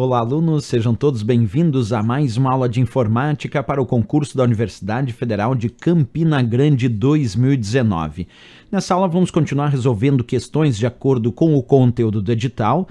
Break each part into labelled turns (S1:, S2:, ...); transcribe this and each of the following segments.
S1: Olá, alunos, sejam todos bem-vindos a mais uma aula de informática para o concurso da Universidade Federal de Campina Grande 2019. Nessa aula, vamos continuar resolvendo questões de acordo com o conteúdo do edital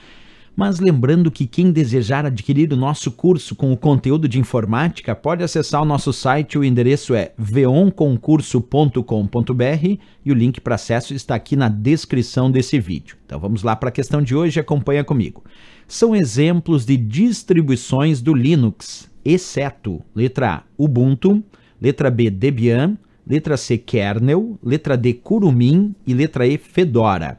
S1: mas lembrando que quem desejar adquirir o nosso curso com o conteúdo de informática pode acessar o nosso site, o endereço é veonconcurso.com.br e o link para acesso está aqui na descrição desse vídeo. Então vamos lá para a questão de hoje, acompanha comigo. São exemplos de distribuições do Linux, exceto letra A, Ubuntu, letra B, Debian, letra C, Kernel, letra D, Curumin e letra E, Fedora.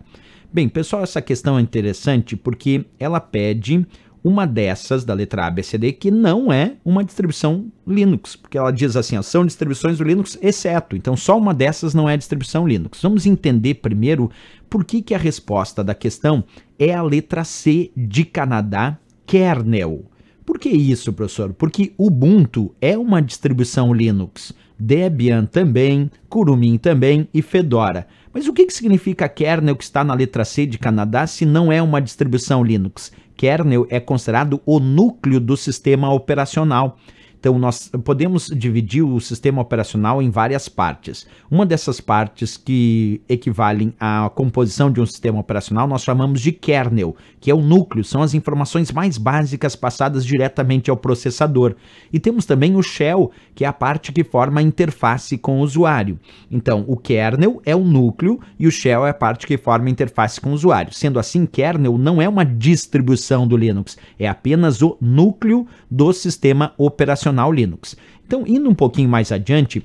S1: Bem, pessoal, essa questão é interessante porque ela pede uma dessas da letra ABCD que não é uma distribuição Linux, porque ela diz assim, ó, são distribuições do Linux, exceto. Então, só uma dessas não é distribuição Linux. Vamos entender primeiro por que, que a resposta da questão é a letra C de Canadá, kernel. Por que isso, professor? Porque Ubuntu é uma distribuição Linux, Debian também, Kurumin também e Fedora. Mas o que, que significa kernel que está na letra C de Canadá se não é uma distribuição Linux? Kernel é considerado o núcleo do sistema operacional. Então, nós podemos dividir o sistema operacional em várias partes. Uma dessas partes que equivalem à composição de um sistema operacional nós chamamos de kernel, que é o núcleo, são as informações mais básicas passadas diretamente ao processador. E temos também o shell, que é a parte que forma a interface com o usuário. Então, o kernel é o núcleo e o shell é a parte que forma a interface com o usuário. Sendo assim, kernel não é uma distribuição do Linux, é apenas o núcleo do sistema operacional operacional Linux. Então, indo um pouquinho mais adiante,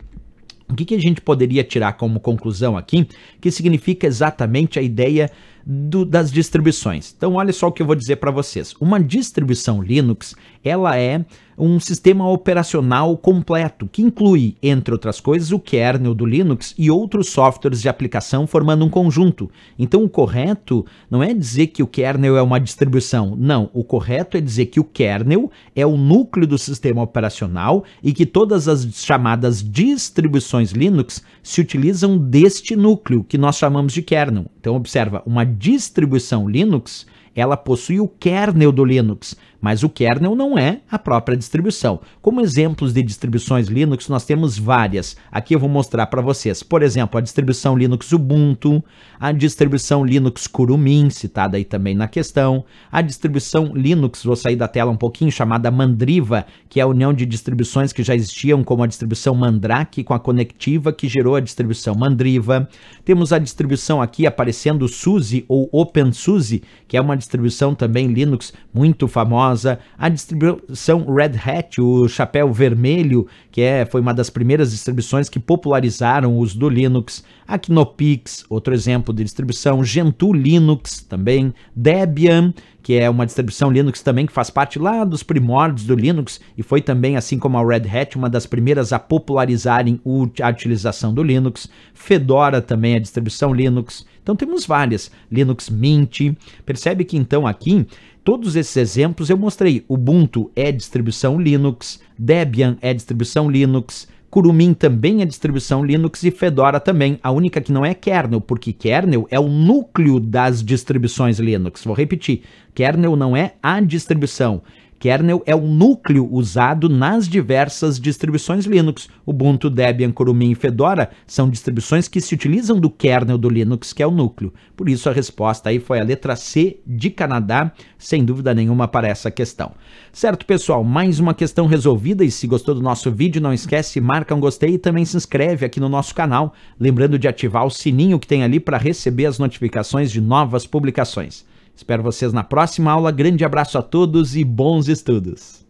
S1: o que, que a gente poderia tirar como conclusão aqui, que significa exatamente a ideia do, das distribuições. Então, olha só o que eu vou dizer para vocês. Uma distribuição Linux, ela é um sistema operacional completo que inclui, entre outras coisas, o kernel do Linux e outros softwares de aplicação formando um conjunto. Então, o correto não é dizer que o kernel é uma distribuição. Não, o correto é dizer que o kernel é o núcleo do sistema operacional e que todas as chamadas distribuições Linux se utilizam deste núcleo que nós chamamos de kernel. Então, observa, uma distribuição Linux ela possui o kernel do Linux, mas o kernel não é a própria distribuição. Como exemplos de distribuições Linux, nós temos várias. Aqui eu vou mostrar para vocês. Por exemplo, a distribuição Linux Ubuntu, a distribuição Linux Kurumin, citada tá aí também na questão, a distribuição Linux, vou sair da tela um pouquinho, chamada Mandriva, que é a união de distribuições que já existiam, como a distribuição Mandrake com a conectiva que gerou a distribuição Mandriva. Temos a distribuição aqui aparecendo SUSE ou OpenSUSE, que é uma distribuição também Linux muito famosa, a distribuição Red Hat, o chapéu vermelho, que é, foi uma das primeiras distribuições que popularizaram o uso do Linux, a Knopix, outro exemplo de distribuição, Gentoo Linux também, Debian, que é uma distribuição Linux também que faz parte lá dos primórdios do Linux e foi também, assim como a Red Hat, uma das primeiras a popularizarem a utilização do Linux. Fedora também é distribuição Linux. Então temos várias, Linux Mint. Percebe que então aqui todos esses exemplos eu mostrei. Ubuntu é distribuição Linux, Debian é distribuição Linux, Kurumin também é distribuição Linux e Fedora também. A única que não é kernel, porque kernel é o núcleo das distribuições Linux. Vou repetir, kernel não é a distribuição kernel é o núcleo usado nas diversas distribuições Linux. Ubuntu, Debian, Corumin e Fedora são distribuições que se utilizam do kernel do Linux, que é o núcleo. Por isso a resposta aí foi a letra C de Canadá, sem dúvida nenhuma para essa questão. Certo, pessoal, mais uma questão resolvida e se gostou do nosso vídeo, não esquece, marca um gostei e também se inscreve aqui no nosso canal, lembrando de ativar o sininho que tem ali para receber as notificações de novas publicações. Espero vocês na próxima aula. Grande abraço a todos e bons estudos!